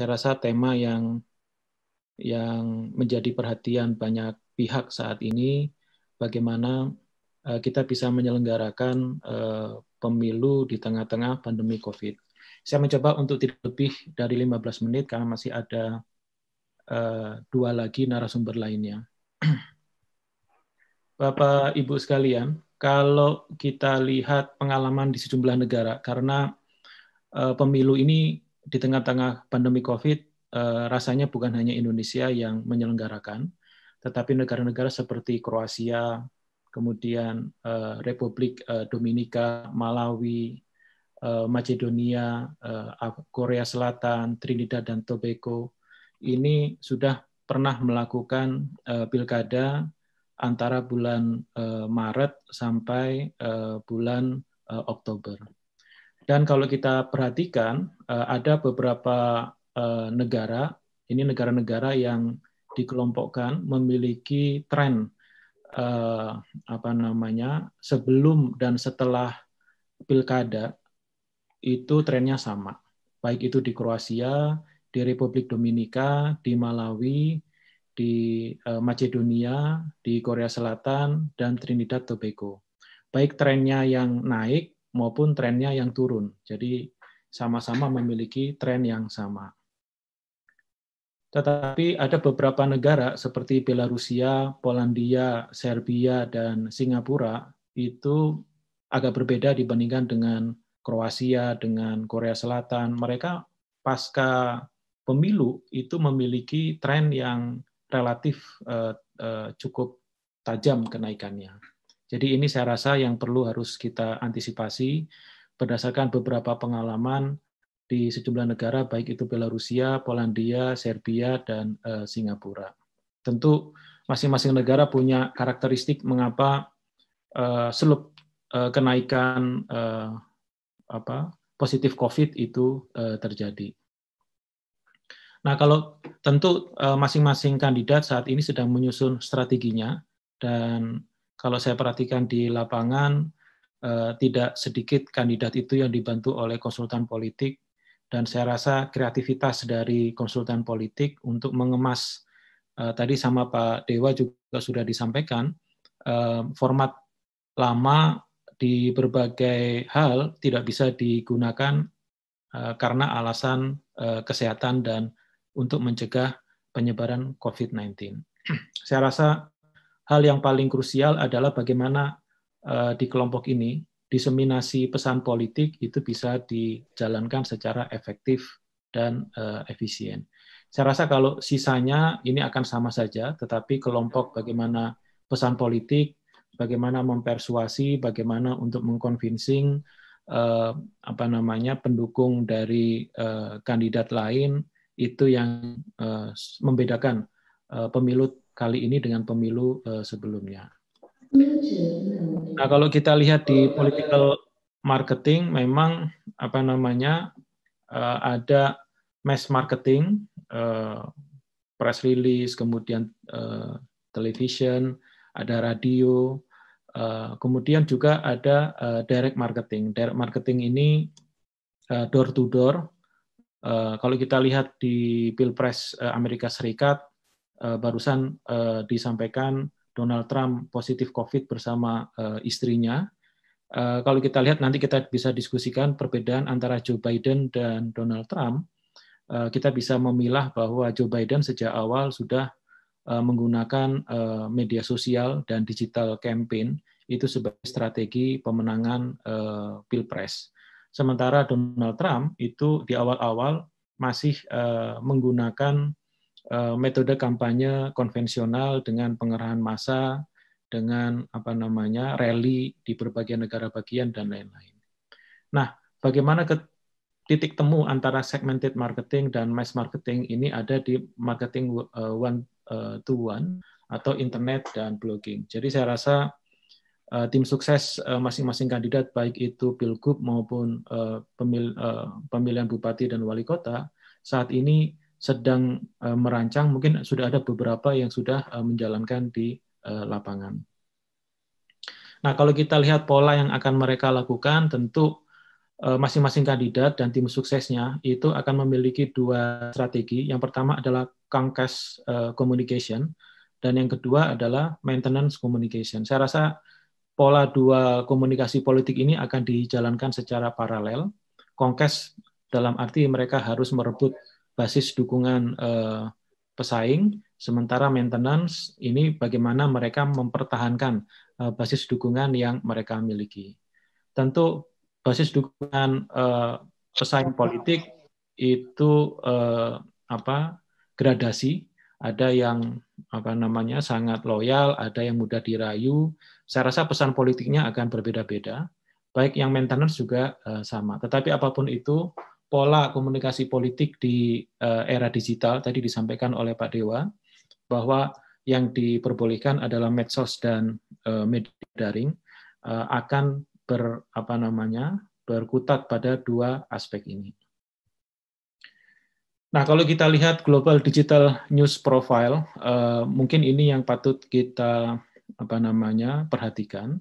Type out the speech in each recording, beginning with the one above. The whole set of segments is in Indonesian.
saya rasa tema yang yang menjadi perhatian banyak pihak saat ini bagaimana eh, kita bisa menyelenggarakan eh, pemilu di tengah-tengah pandemi COVID. Saya mencoba untuk tidak lebih dari 15 menit karena masih ada eh, dua lagi narasumber lainnya. Bapak Ibu sekalian, kalau kita lihat pengalaman di sejumlah negara karena pemilu ini di tengah-tengah pandemi COVID, eh, rasanya bukan hanya Indonesia yang menyelenggarakan, tetapi negara-negara seperti Kroasia, kemudian eh, Republik eh, Dominika, Malawi, Macedonia, Korea Selatan, Trinidad dan Tobago ini sudah pernah melakukan pilkada antara bulan Maret sampai bulan Oktober. Dan kalau kita perhatikan, eh, ada beberapa eh, negara, ini negara-negara yang dikelompokkan memiliki tren eh, apa namanya sebelum dan setelah pilkada itu trennya sama, baik itu di Kroasia, di Republik Dominika, di Malawi, di Macedonia, di Korea Selatan, dan Trinidad Tobago. Baik trennya yang naik maupun trennya yang turun. Jadi sama-sama memiliki tren yang sama. Tetapi ada beberapa negara seperti Belarusia, Polandia, Serbia, dan Singapura itu agak berbeda dibandingkan dengan Kroasia, dengan Korea Selatan. Mereka pasca pemilu itu memiliki tren yang relatif eh, eh, cukup tajam kenaikannya. Jadi ini saya rasa yang perlu harus kita antisipasi berdasarkan beberapa pengalaman di sejumlah negara baik itu Belarusia, Polandia, Serbia dan uh, Singapura. Tentu masing-masing negara punya karakteristik mengapa uh, seluk uh, kenaikan uh, apa positif COVID itu uh, terjadi. Nah, kalau tentu masing-masing kandidat saat ini sedang menyusun strateginya dan kalau saya perhatikan di lapangan eh, tidak sedikit kandidat itu yang dibantu oleh konsultan politik dan saya rasa kreativitas dari konsultan politik untuk mengemas eh, tadi sama Pak Dewa juga sudah disampaikan eh, format lama di berbagai hal tidak bisa digunakan karena alasan kesehatan dan untuk mencegah penyebaran COVID-19. Saya rasa hal yang paling krusial adalah bagaimana eh, di kelompok ini diseminasi pesan politik itu bisa dijalankan secara efektif dan eh, efisien. Saya rasa kalau sisanya ini akan sama saja, tetapi kelompok bagaimana pesan politik, bagaimana mempersuasi, bagaimana untuk mengconvincing uh, eh, apa namanya pendukung dari uh, kandidat lain itu yang membedakan pemilu kali ini dengan pemilu uh, sebelumnya. Nah, kalau kita lihat di political marketing memang apa namanya uh, ada mass marketing, uh, press release, kemudian uh, television, ada radio, Uh, kemudian juga ada uh, direct marketing. Direct marketing ini uh, door to door. Uh, kalau kita lihat di Pilpres uh, Amerika Serikat, Eh, barusan eh, disampaikan Donald Trump positif COVID bersama eh, istrinya. Kalau kita lihat nanti kita bisa diskusikan perbedaan antara Joe Biden dan Donald Trump. Kita bisa memilah bahwa Joe Biden sejak awal sudah menggunakan media sosial dan digital campaign itu sebagai strategi pemenangan pilpres. Sementara Donald Trump itu di awal-awal masih menggunakan Eh, metode kampanye konvensional dengan pengerahan massa, dengan apa namanya rally di berbagai negara bagian dan lain-lain. Nah, bagaimana ke titik temu antara segmented marketing dan mass marketing ini ada di marketing eh, one eh, to one atau internet dan blogging. Jadi saya rasa tim sukses masing-masing kandidat baik itu pilgub maupun pemilihan bupati dan wali kota saat ini sedang eh, merancang, mungkin sudah ada beberapa yang sudah eh, menjalankan di eh, lapangan. Nah, kalau kita lihat pola yang akan mereka lakukan, tentu masing-masing kandidat dan tim suksesnya itu akan memiliki dua strategi. Yang pertama adalah Kangkas Communication, dan yang kedua adalah Maintenance Communication. Saya rasa pola dua komunikasi politik ini akan dijalankan secara paralel. Kongkes dalam arti mereka harus merebut basis dukungan eh, pesaing, sementara maintenance ini bagaimana mereka mempertahankan eh, basis dukungan yang mereka miliki. Tentu basis dukungan eh, pesaing politik itu eh, apa gradasi ada yang apa namanya sangat loyal, ada yang mudah dirayu. Saya rasa pesan politiknya akan berbeda-beda. Baik yang maintenance juga eh, sama. Tetapi apapun itu, pola komunikasi politik di eh, era digital tadi disampaikan oleh Pak Dewa bahwa yang diperbolehkan adalah medsos dan eh, media daring eh, akan ber apa namanya berkutat pada dua aspek ini. Nah, kalau kita lihat global digital news profile, uh, mungkin ini yang patut kita apa namanya perhatikan.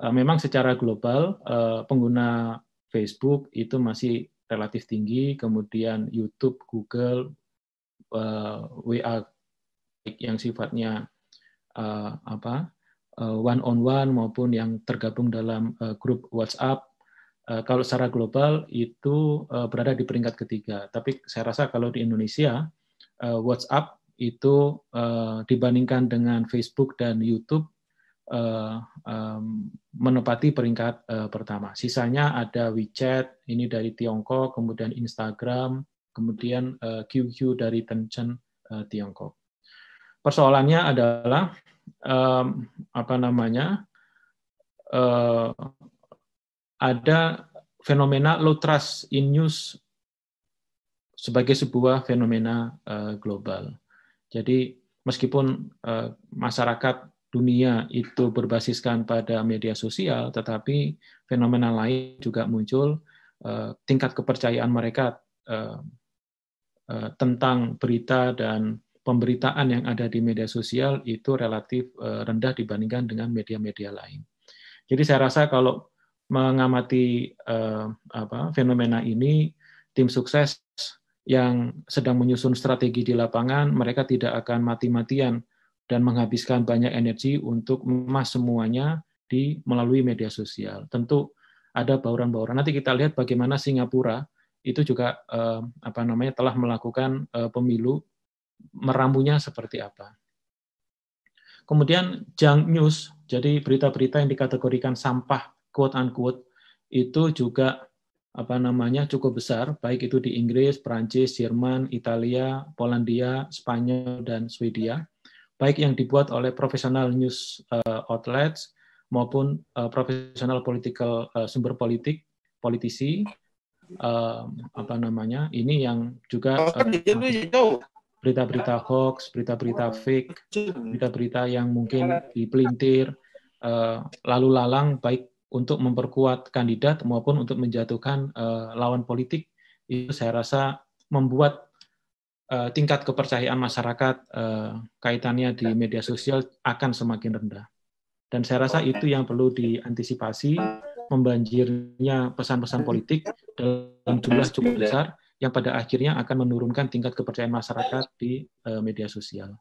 Uh, memang secara global uh, pengguna Facebook itu masih relatif tinggi, kemudian YouTube, Google, uh, eh, WA yang sifatnya uh, apa uh, eh, one on one maupun yang tergabung dalam uh, grup WhatsApp uh, kalau secara global itu uh, berada di peringkat ketiga tapi saya rasa kalau di Indonesia uh, WhatsApp itu uh, dibandingkan dengan Facebook dan YouTube Eh, menepati peringkat eh, pertama. Sisanya ada WeChat, ini dari Tiongkok, kemudian Instagram, kemudian QQ eh, dari Tencent Tiongkok. Persoalannya adalah apa namanya? ada fenomena low trust in news sebagai sebuah fenomena global. Jadi meskipun masyarakat dunia itu berbasiskan pada media sosial, tetapi fenomena lain juga muncul eh, tingkat kepercayaan mereka eh, eh, tentang berita dan pemberitaan yang ada di media sosial itu relatif rendah dibandingkan dengan media-media lain. Jadi saya rasa kalau mengamati apa, fenomena ini, tim sukses yang sedang menyusun strategi di lapangan, mereka tidak akan mati-matian dan menghabiskan banyak energi untuk memas semuanya di melalui media sosial. Tentu ada bauran-bauran. Nanti kita lihat bagaimana Singapura itu juga eh, apa namanya telah melakukan eh, pemilu meramunya seperti apa. Kemudian junk news, jadi berita-berita yang dikategorikan sampah quote unquote itu juga apa namanya cukup besar baik itu di Inggris, Prancis, Jerman, Italia, Polandia, Spanyol dan Swedia baik yang dibuat oleh profesional news uh, outlets maupun uh, profesional political uh, sumber politik politisi uh, apa namanya ini yang juga berita kan berita-berita hoax, berita-berita fake, berita-berita yang mungkin dipelintir uh, lalu lalang baik untuk memperkuat kandidat maupun untuk menjatuhkan uh, lawan politik itu saya rasa membuat uh, tingkat kepercayaan masyarakat uh, kaitannya di media sosial akan semakin rendah. Dan saya rasa itu yang perlu diantisipasi membanjirnya pesan-pesan hmm. politik dalam jumlah cukup besar yang pada akhirnya akan menurunkan tingkat kepercayaan masyarakat di uh, media sosial.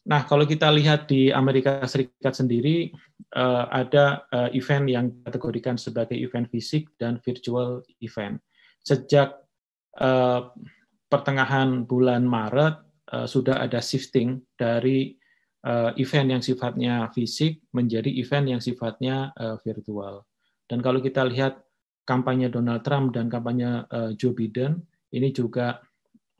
Nah, kalau kita lihat di Amerika Serikat sendiri, uh, ada uh, event yang kategorikan sebagai event fisik dan virtual event. Sejak uh, pertengahan bulan Maret uh, sudah ada shifting dari uh, event yang sifatnya fisik menjadi event yang sifatnya uh, virtual. Dan kalau kita lihat kampanye Donald Trump dan kampanye uh, Joe Biden ini juga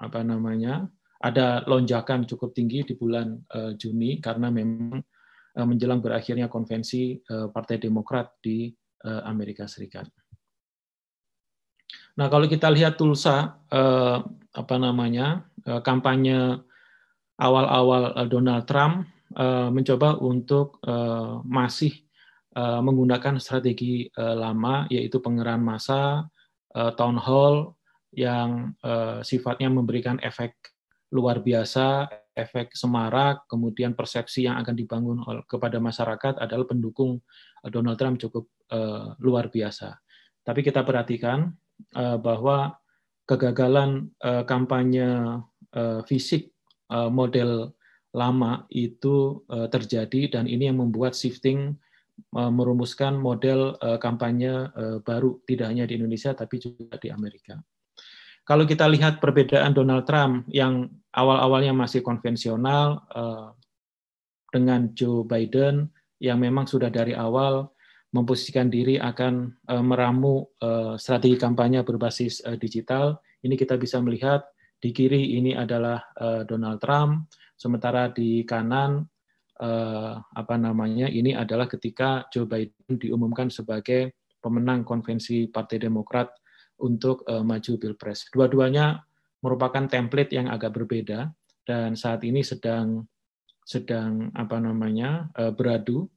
apa namanya ada lonjakan cukup tinggi di bulan uh, Juni karena memang uh, menjelang berakhirnya konvensi uh, Partai Demokrat di uh, Amerika Serikat. Nah, kalau kita lihat Tulsa eh, apa namanya? Eh, kampanye awal-awal eh, Donald Trump eh, mencoba untuk eh, masih eh, menggunakan strategi eh, lama yaitu pengerahan massa, eh, town hall yang eh, sifatnya memberikan efek luar biasa, efek semarak, kemudian persepsi yang akan dibangun kepada masyarakat adalah pendukung Donald Trump cukup eh, luar biasa. Tapi kita perhatikan Eh, bahwa kegagalan eh, kampanye eh, fisik model lama itu terjadi dan ini yang membuat shifting merumuskan model kampanye baru tidak hanya di Indonesia tapi juga di Amerika. Kalau kita lihat perbedaan Donald Trump yang awal-awalnya masih konvensional dengan Joe Biden yang memang sudah dari awal memposisikan diri akan eh, meramu eh, strategi kampanye berbasis eh, digital. Ini kita bisa melihat di kiri ini adalah Donald Trump, sementara di kanan apa namanya ini adalah ketika Joe Biden diumumkan sebagai pemenang konvensi Partai Demokrat untuk maju pilpres. Dua-duanya merupakan template yang agak berbeda dan saat ini sedang sedang apa namanya beradu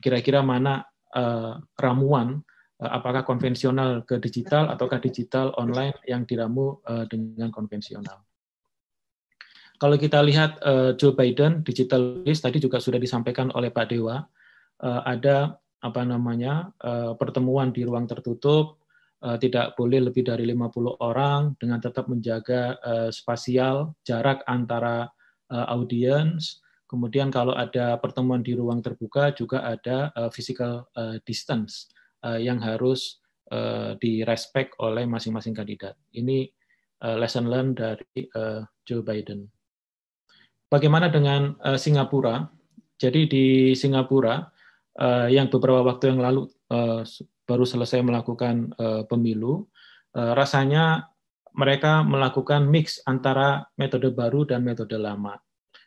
kira-kira mana uh, ramuan uh, apakah konvensional ke digital ataukah digital online yang diramu uh, dengan konvensional. Kalau kita lihat uh, Joe Biden digital list tadi juga sudah disampaikan oleh Pak Dewa uh, ada apa namanya uh, pertemuan di ruang tertutup tidak boleh lebih dari 50 orang dengan tetap menjaga uh, spasial jarak antara uh, audiens Kemudian kalau ada pertemuan di ruang terbuka juga ada uh, physical uh, distance uh, yang harus uh, direspek oleh masing-masing kandidat. Ini uh, lesson learned dari uh, Joe Biden. Bagaimana dengan uh, Singapura? Jadi di Singapura uh, yang beberapa waktu yang lalu uh, baru selesai melakukan uh, pemilu, uh, rasanya mereka melakukan mix antara metode baru dan metode lama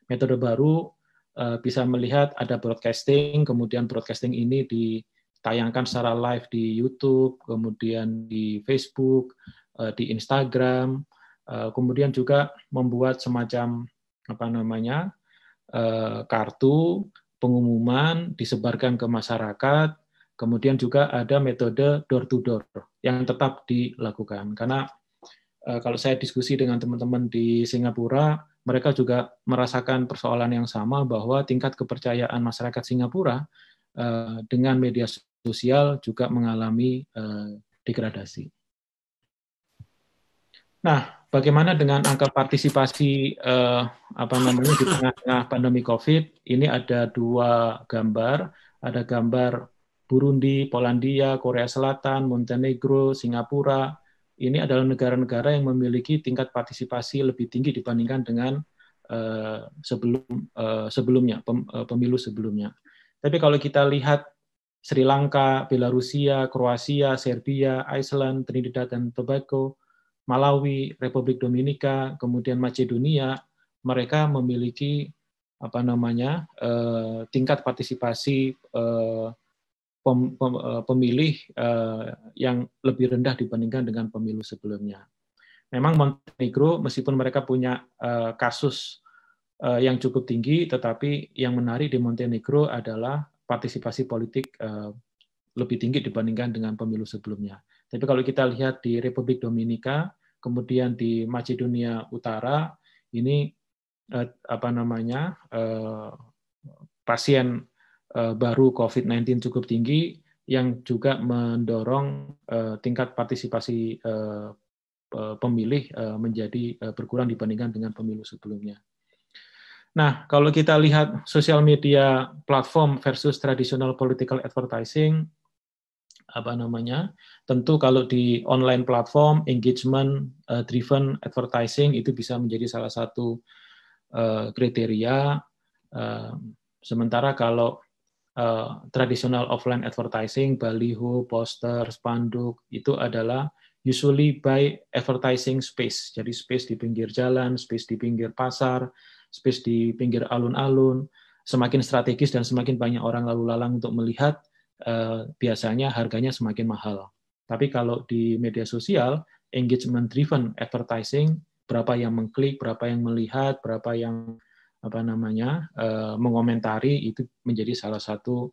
metode baru eh, bisa melihat ada broadcasting, kemudian broadcasting ini ditayangkan secara live di YouTube, kemudian di Facebook, eh, di Instagram, eh, kemudian juga membuat semacam apa namanya kartu pengumuman disebarkan ke masyarakat, kemudian juga ada metode door to door yang tetap dilakukan karena kalau saya diskusi dengan teman-teman di Singapura mereka juga merasakan persoalan yang sama bahwa tingkat kepercayaan masyarakat Singapura uh, dengan media sosial juga mengalami uh, degradasi. Nah, bagaimana dengan angka partisipasi uh, apa namanya di tengah-tengah pandemi COVID? Ini ada dua gambar, ada gambar Burundi, Polandia, Korea Selatan, Montenegro, Singapura, ini adalah negara-negara yang memiliki tingkat partisipasi lebih tinggi dibandingkan dengan uh, sebelum uh, sebelumnya pem, uh, pemilu sebelumnya. Tapi kalau kita lihat Sri Lanka, Belarusia, Kroasia, Serbia, Iceland, Trinidad dan Tobago, Malawi, Republik Dominika, kemudian Macedonia, mereka memiliki apa namanya uh, tingkat partisipasi uh, pem, pem, e, pemilih uh, yang lebih rendah dibandingkan dengan pemilu sebelumnya. Memang Montenegro meskipun mereka punya uh, kasus uh, yang cukup tinggi, tetapi yang menarik di Montenegro adalah partisipasi politik uh, lebih tinggi dibandingkan dengan pemilu sebelumnya. Tapi kalau kita lihat di Republik Dominika, kemudian di Macedonia Utara, ini uh, apa namanya uh, pasien Eh, baru COVID-19 cukup tinggi yang juga mendorong eh, tingkat partisipasi eh, pemilih menjadi berkurang dibandingkan dengan pemilu sebelumnya. Nah, kalau kita lihat sosial media platform versus traditional political advertising, apa namanya? Tentu kalau di online platform engagement driven advertising itu bisa menjadi salah satu kriteria. sementara kalau Eh, tradisional offline advertising, baliho, poster, spanduk itu adalah usually by advertising space. Jadi space di pinggir jalan, space di pinggir pasar, space di pinggir alun-alun. Semakin strategis dan semakin banyak orang lalu lalang untuk melihat, uh, biasanya harganya semakin mahal. Tapi kalau di media sosial, engagement driven advertising, berapa yang mengklik, berapa yang melihat, berapa yang apa namanya eh, mengomentari itu menjadi salah satu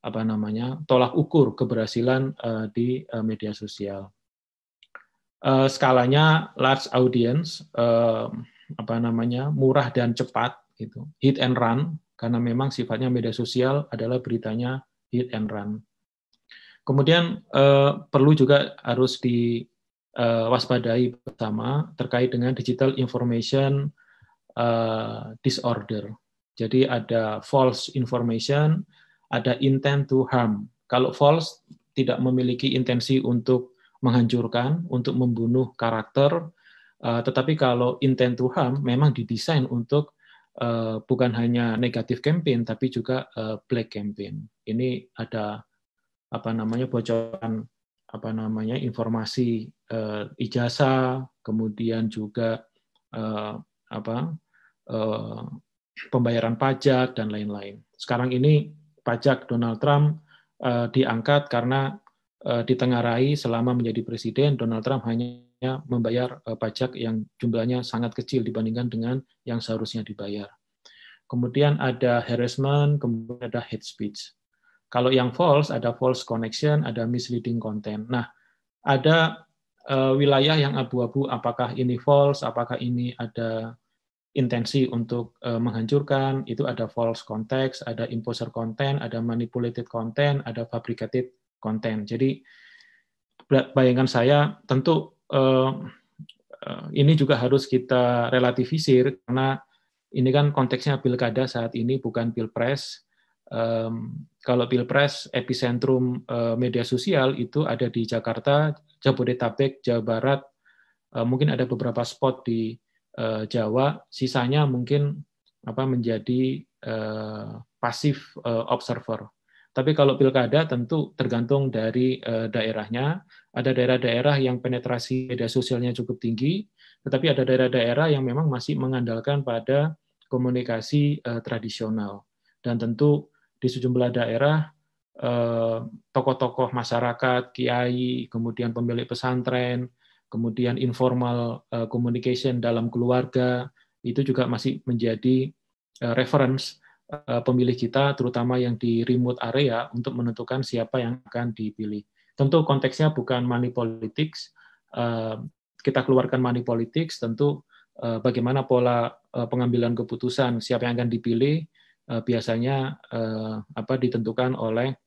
apa namanya tolak ukur keberhasilan eh, di eh, media sosial. skalanya large audience, apa namanya murah dan cepat, gitu. hit and run karena memang sifatnya media sosial adalah beritanya hit and run. Kemudian perlu juga harus diwaspadai bersama terkait dengan digital information Eh, disorder. Jadi ada false information, ada intent to harm. Kalau false tidak memiliki intensi untuk menghancurkan, untuk membunuh karakter, uh, tetapi kalau intent to harm memang didesain untuk uh, bukan hanya negatif campaign tapi juga uh, black campaign. Ini ada apa namanya bocoran apa namanya informasi uh, ijazah kemudian juga uh, apa Eh, pembayaran pajak dan lain-lain. Sekarang ini pajak Donald Trump eh, diangkat karena eh, ditengarai selama menjadi presiden Donald Trump hanya membayar pajak yang jumlahnya sangat kecil dibandingkan dengan yang seharusnya dibayar. Kemudian ada harassment, kemudian ada hate speech. Kalau yang false ada false connection, ada misleading content. Nah, ada uh, wilayah yang abu-abu apakah ini false, apakah ini ada intensi untuk uh, menghancurkan, itu ada false context, ada imposter content, ada manipulated content, ada fabricated content. Jadi bayangan saya tentu uh, uh, ini juga harus kita relativisir karena ini kan konteksnya pilkada saat ini bukan pilpres. Um, kalau pilpres epicentrum uh, media sosial itu ada di Jakarta, Jabodetabek, Jawa Barat, uh, mungkin ada beberapa spot di eh, Jawa, sisanya mungkin apa menjadi eh, pasif eh, observer. Tapi kalau pilkada tentu tergantung dari eh, daerahnya. Ada daerah-daerah yang penetrasi media sosialnya cukup tinggi, tetapi ada daerah-daerah yang memang masih mengandalkan pada komunikasi eh, tradisional. Dan tentu di sejumlah daerah eh, tokoh-tokoh masyarakat, kiai, kemudian pemilik pesantren, kemudian informal eh, communication dalam keluarga itu juga masih menjadi uh, reference eh, pemilih kita terutama yang di remote area untuk menentukan siapa yang akan dipilih. Tentu konteksnya bukan money politics. kita keluarkan money politics tentu bagaimana pola pengambilan keputusan siapa yang akan dipilih biasanya apa ditentukan oleh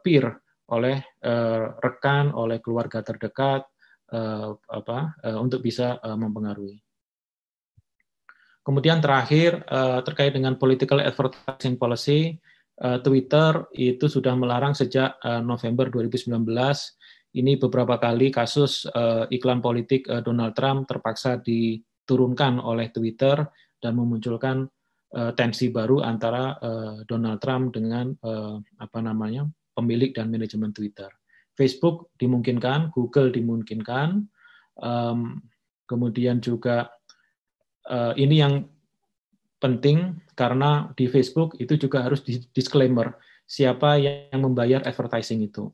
peer oleh rekan, oleh keluarga terdekat, Eh, apa eh, untuk bisa eh, mempengaruhi. Kemudian terakhir terkait dengan political advertising policy, Twitter itu sudah melarang sejak November 2019. Ini beberapa kali kasus iklan politik Donald Trump terpaksa diturunkan oleh Twitter dan memunculkan tensi baru antara Donald Trump dengan apa namanya pemilik dan manajemen Twitter. Facebook dimungkinkan, Google dimungkinkan, kemudian juga eh, ini yang penting karena di Facebook itu juga harus disclaimer siapa yang membayar advertising itu.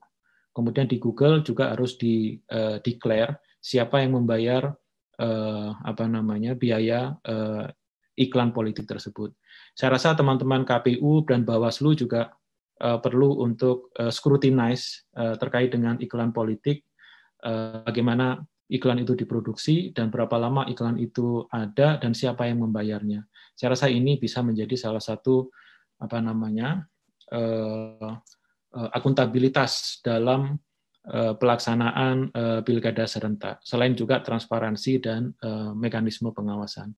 Kemudian di Google juga harus di eh, declare siapa yang membayar eh, apa namanya biaya iklan politik tersebut. Saya rasa teman-teman KPU dan Bawaslu juga Eh, perlu untuk uh, scrutinize uh, terkait dengan iklan politik, uh, bagaimana iklan itu diproduksi dan berapa lama iklan itu ada dan siapa yang membayarnya. Saya rasa ini bisa menjadi salah satu apa namanya uh, uh, akuntabilitas dalam uh, pelaksanaan pilkada serentak. Selain juga transparansi dan mekanisme pengawasan.